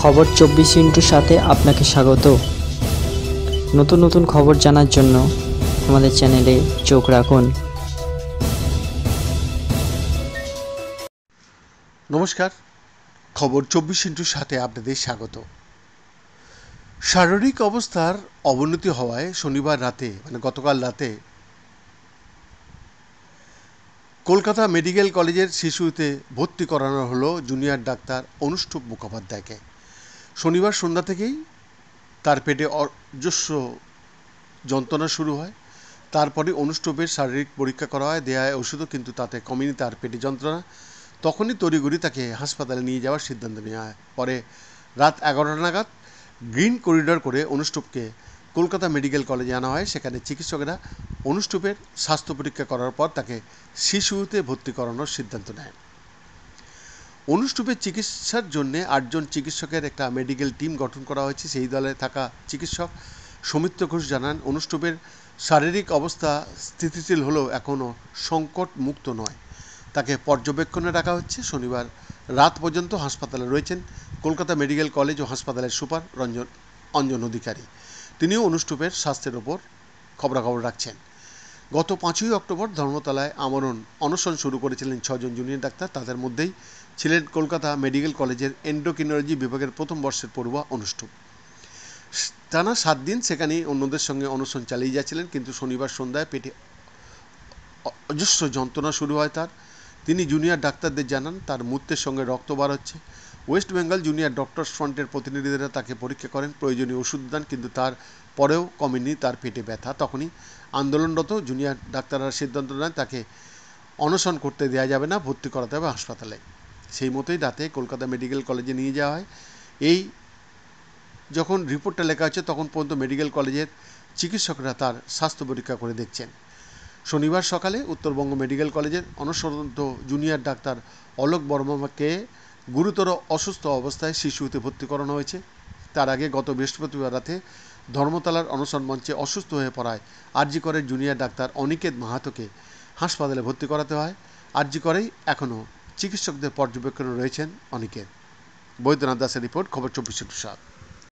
খবর চব্বিশ ইন্টুর সাথে আপনাকে স্বাগত নতুন নতুন খবর জানার জন্য আমাদের চ্যানেলে চোখ রাখুন নমস্কার খবর চব্বিশ ইন্টুর সাথে আপনাদের স্বাগত শারীরিক অবস্থার অবনতি হওয়ায় শনিবার রাতে মানে গতকাল রাতে কলকাতা মেডিকেল কলেজের শিশুতে ভর্তি করানো হলো জুনিয়র ডাক্তার অনুষ্ঠুপ মুখোপাধ্যায়কে শনিবার সন্ধ্যা থেকেই তার পেটে অজস্র যন্ত্রণা শুরু হয় তারপরে অনুষ্ঠবের শারীরিক পরীক্ষা করা হয় দেয়া হয় ওষুধও কিন্তু তাতে কমেনি তার পেটে যন্ত্রণা তখনই তড়িগড়ি তাকে হাসপাতালে নিয়ে যাওয়ার সিদ্ধান্ত নেওয়া হয় পরে রাত এগারোটা নাগাদ গ্রিন করিডর করে অনুষ্ঠবকে কলকাতা মেডিকেল কলেজে আনা হয় সেখানে চিকিৎসকেরা অনুষ্ঠবের স্বাস্থ্য পরীক্ষা করার পর তাকে শিশুতে ভর্তি করানোর সিদ্ধান্ত নেয় অনুষ্টুপে চিকিৎসার জন্যে আটজন চিকিৎসকের একটা মেডিকেল টিম গঠন করা হয়েছে সেই দলে থাকা চিকিৎসক সৌমিত্র ঘোষ জানান অনুষ্টুপের শারীরিক অবস্থা স্থিতিশীল হলেও এখনও সংকট মুক্ত নয় তাকে পর্যবেক্ষণে রাখা হচ্ছে শনিবার রাত পর্যন্ত হাসপাতালে রয়েছেন কলকাতা মেডিকেল কলেজ ও হাসপাতালের সুপার রঞ্জন অঞ্জন অধিকারী তিনিও অনুষ্টুপের স্বাস্থ্যের ওপর খবরাখবর রাখছেন গত পাঁচই অক্টোবর ধর্মতলায় আমরণ অনশন শুরু করেছিলেন ছজন জুনিয়র ডাক্তার তাদের মধ্যেই ছিলেন কলকাতা মেডিকেল কলেজের এন্ড্রোকিনোলজি বিভাগের প্রথম বর্ষের পড়ুয়া অনুষ্ঠ টানা সাত দিন সেখানেই অন্যদের সঙ্গে অনশন চালিয়ে যাচ্ছিলেন কিন্তু শনিবার সন্ধ্যায় পেটে অজস্র যন্ত্রণা শুরু হয় তার তিনি জুনিয়র ডাক্তারদের জানান তার মূর্তের সঙ্গে রক্ত বার হচ্ছে ওয়েস্ট বেঙ্গল জুনিয়র ডক্টরস ফ্রন্টের প্রতিনিধিরা তাকে পরীক্ষা করেন প্রয়োজনীয় ওষুধ দেন কিন্তু তার পরেও কমেনি তার পেটে ব্যথা তখনই আন্দোলনরত জুনিয়র ডাক্তাররা সিদ্ধান্ত নেন তাকে অনশন করতে দেওয়া যাবে না ভর্তি করাতে হবে হাসপাতালে সেই মতোই রাতে কলকাতা মেডিকেল কলেজে নিয়ে যাওয়া হয় এই যখন রিপোর্টটা লেখা হচ্ছে তখন পর্যন্ত মেডিকেল কলেজের চিকিৎসকরা তার স্বাস্থ্য পরীক্ষা করে দেখছেন শনিবার সকালে উত্তরবঙ্গ মেডিকেল কলেজের অনসরন্ত জুনিয়র ডাক্তার অলোক বর্মাকে গুরুতর অসুস্থ অবস্থায় শিশুতে ভর্তি করানো হয়েছে তার আগে গত বৃহস্পতিবার রাতে ধর্মতলার অনশন মঞ্চে অসুস্থ হয়ে পড়ায় আরজি করে জুনিয়র ডাক্তার অনিকেত মাহাতোকে হাসপাতালে ভর্তি করাতে হয় আরজি করেই এখনও চিকিৎসকদের পর্যবেক্ষণে রয়েছেন অনিকেত বৈদ্যনাথ দাসের রিপোর্ট খবর চব্বিশ সাত